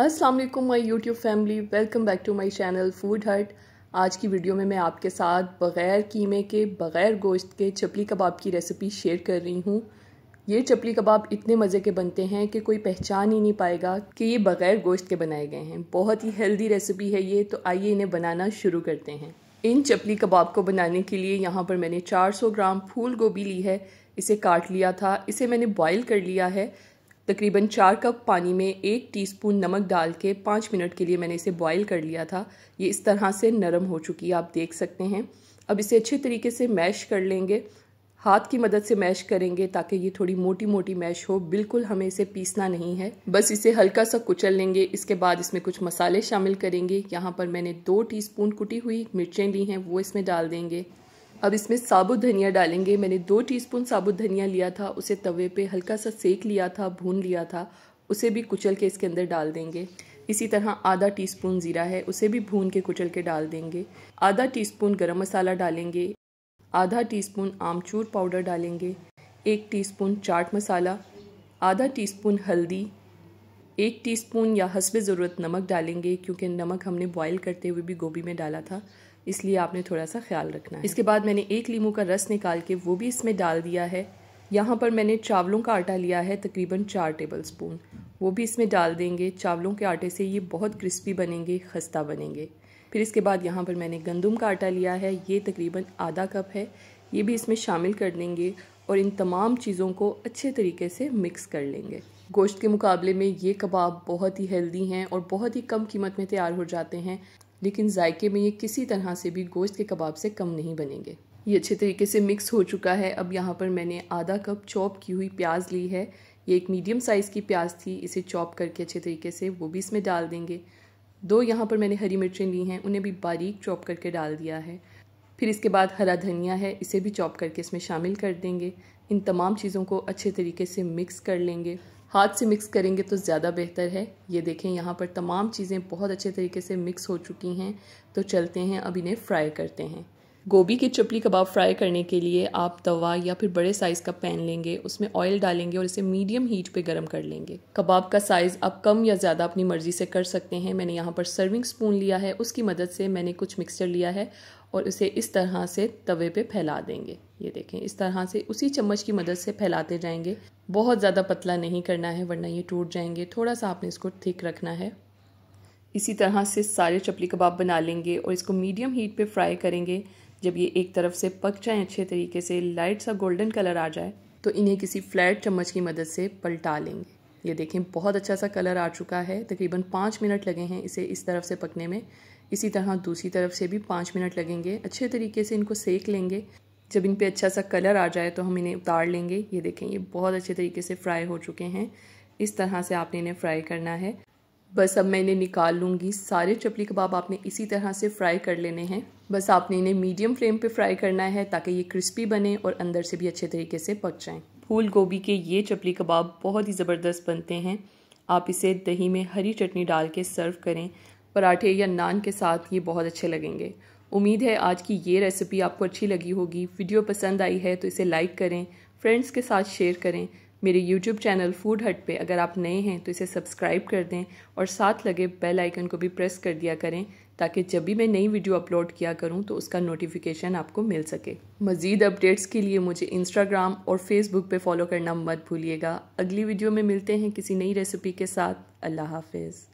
अस्सलाम वालेकुम my YouTube family welcome back to my channel Food Hut आज की वीडियो में मैं आपके साथ बग़ैर कीमे के बग़ैर गोश्त के चपली कबाब की रेसिपी शेयर कर रही हूँ ये चपली कबाब इतने मज़े के बनते हैं कि कोई पहचान ही नहीं पाएगा कि ये बग़ैर गोश्त के बनाए गए हैं बहुत ही हेल्दी रेसिपी है ये तो आइए इन्हें बनाना शुरू करते हैं इन चपली कबाब को बनाने के लिए यहाँ पर मैंने 400 ग्राम फूल गोभी ली है इसे काट लिया था इसे मैंने बॉईल कर लिया है तकरीबन चार कप पानी में एक टीस्पून नमक डाल के पाँच मिनट के लिए मैंने इसे बॉईल कर लिया था ये इस तरह से नरम हो चुकी है आप देख सकते हैं अब इसे अच्छे तरीके से मैश कर लेंगे हाथ की मदद से मैश करेंगे ताकि ये थोड़ी मोटी मोटी मैश हो बिल्कुल हमें इसे पीसना नहीं है बस इसे हल्का सा कुचल लेंगे इसके बाद इसमें कुछ मसाले शामिल करेंगे यहाँ पर मैंने दो टीस्पून कुटी हुई मिर्चें ली हैं वो इसमें डाल देंगे अब इसमें साबुत धनिया डालेंगे मैंने दो टीस्पून साबुत धनिया लिया था उसे तवे पे हल्का सा सेक लिया था भून लिया था उसे भी कुचल के इसके अंदर डाल देंगे इसी तरह आधा टीस्पून ज़ीरा है उसे भी भून के कुचल के डाल देंगे आधा टीस्पून गरम मसाला डालेंगे आधा टीस्पून आमचूर पाउडर डालेंगे एक टीस्पून चाट मसाला आधा टीस्पून हल्दी एक टीस्पून या हसब ज़रूरत नमक डालेंगे क्योंकि नमक हमने बॉईल करते हुए भी गोभी में डाला था इसलिए आपने थोड़ा सा ख्याल रखना है इसके बाद मैंने एक लीमू का रस निकाल के वो भी इसमें डाल दिया है यहाँ पर मैंने चावलों का आटा लिया है तकरीबन चार टेबल स्पून वो भी इसमें डाल देंगे चावलों के आटे से ये बहुत क्रिस्पी बनेंगे खस्ता बनेंगे फिर इसके बाद यहाँ पर मैंने गंदम का आटा लिया है ये तकरीबन आधा कप है ये भी इसमें शामिल कर देंगे और इन तमाम चीज़ों को अच्छे तरीके से मिक्स कर लेंगे गोश्त के मुकाबले में ये कबाब बहुत ही हेल्दी हैं और बहुत ही कम कीमत में तैयार हो जाते हैं लेकिन जायके में ये किसी तरह से भी गोश्त के कबाब से कम नहीं बनेंगे ये अच्छे तरीके से मिक्स हो चुका है अब यहाँ पर मैंने आधा कप चॉप की हुई प्याज ली है ये एक मीडियम साइज़ की प्याज थी इसे चॉप करके अच्छे तरीके से वो भी इसमें डाल देंगे दो यहाँ पर मैंने हरी मिर्चें ली हैं उन्हें भी बारीक चॉप करके डाल दिया है फिर इसके बाद हरा धनिया है इसे भी चॉप करके इसमें शामिल कर देंगे इन तमाम चीज़ों को अच्छे तरीके से मिक्स कर लेंगे हाथ से मिक्स करेंगे तो ज़्यादा बेहतर है ये देखें यहाँ पर तमाम चीज़ें बहुत अच्छे तरीके से मिक्स हो चुकी हैं तो चलते हैं अब इन्हें फ्राई करते हैं गोभी की चपली कबाब फ्राई करने के लिए आप तवा या फिर बड़े साइज़ का पैन लेंगे उसमें ऑयल डालेंगे और इसे मीडियम हीट पे गर्म कर लेंगे कबाब का साइज़ आप कम या ज़्यादा अपनी मर्ज़ी से कर सकते हैं मैंने यहाँ पर सर्विंग स्पून लिया है उसकी मदद से मैंने कुछ मिक्सचर लिया है और उसे इस तरह से तवे पे फैला देंगे ये देखें इस तरह से उसी चम्मच की मदद से फैलाते जाएंगे बहुत ज़्यादा पतला नहीं करना है वरना ये टूट जाएंगे थोड़ा सा आपने इसको थिक रखना है इसी तरह से सारे चपली कबाब बना लेंगे और इसको मीडियम हीट पे फ्राई करेंगे जब ये एक तरफ से पक जाए अच्छे तरीके से लाइट सा गोल्डन कलर आ जाए तो इन्हें किसी फ्लैट चम्मच की मदद से पलटा लेंगे ये देखें बहुत अच्छा सा कलर आ चुका है तकरीबन पाँच मिनट लगे हैं इसे इस तरफ से पकने में इसी तरह दूसरी तरफ से भी पाँच मिनट लगेंगे अच्छे तरीके से इनको सेक लेंगे जब इन पर अच्छा सा कलर आ जाए तो हम इन्हें उतार लेंगे ये देखें ये बहुत अच्छे तरीके से फ्राई हो चुके हैं इस तरह से आपने इन्हें फ्राई करना है बस अब मैं इन्हें निकाल लूँगी सारे चपली कबाब आपने इसी तरह से फ्राई कर लेने हैं बस आपने इन्हें मीडियम फ्लेम पे फ्राई करना है ताकि ये क्रिस्पी बने और अंदर से भी अच्छे तरीके से पक जाएं फूल गोभी के ये चपली कबाब बहुत ही ज़बरदस्त बनते हैं आप इसे दही में हरी चटनी डाल के सर्व करें पराठे या नान के साथ ये बहुत अच्छे लगेंगे उम्मीद है आज की ये रेसिपी आपको अच्छी लगी होगी वीडियो पसंद आई है तो इसे लाइक करें फ्रेंड्स के साथ शेयर करें मेरे YouTube चैनल फूड हट पे अगर आप नए हैं तो इसे सब्सक्राइब कर दें और साथ लगे बेल आइकन को भी प्रेस कर दिया करें ताकि जब भी मैं नई वीडियो अपलोड किया करूं तो उसका नोटिफिकेशन आपको मिल सके मज़ीद अपडेट्स के लिए मुझे इंस्टाग्राम और फेसबुक पे फॉलो करना मत भूलिएगा अगली वीडियो में मिलते हैं किसी नई रेसिपी के साथ अल्लाह हाफिज़